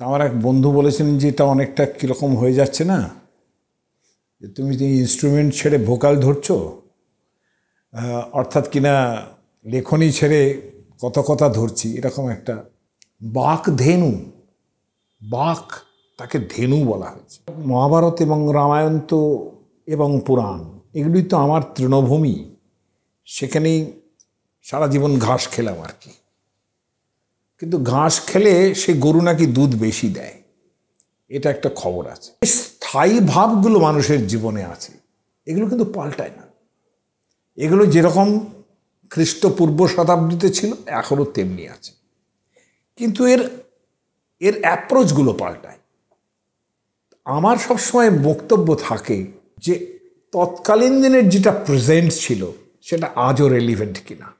তা আমার এক বন্ধু বলেছিলেন যে এটা অনেকটা কীরকম হয়ে যাচ্ছে না যে তুমি যে ইনস্ট্রুমেন্ট ছেড়ে ভোকাল ধরছো অর্থাৎ কিনা লেখনি ছেড়ে কত কথা ধরছি এরকম একটা বাক ধেনু বাক তাকে ধেনু বলা হয়েছে মহাভারত এবং রামায়ণ তো এবং পুরাণ এগুলি তো আমার তৃণভূমি সেখানেই সারা জীবন ঘাস খেলাম আর কি কিন্তু ঘাস খেলে সে গরু নাকি দুধ বেশি দেয় এটা একটা খবর আছে স্থায়ী ভাবগুলো মানুষের জীবনে আছে এগুলো কিন্তু পাল্টায় না এগুলো যেরকম খ্রিস্টপূর্ব শতাব্দীতে ছিল এখনও তেমনি আছে কিন্তু এর এর অ্যাপ্রোচগুলো পাল্টায় আমার সবসময় বক্তব্য থাকে যে তৎকালীন দিনের যেটা প্রেজেন্ট ছিল সেটা আজও রেলিভেন্ট কিনা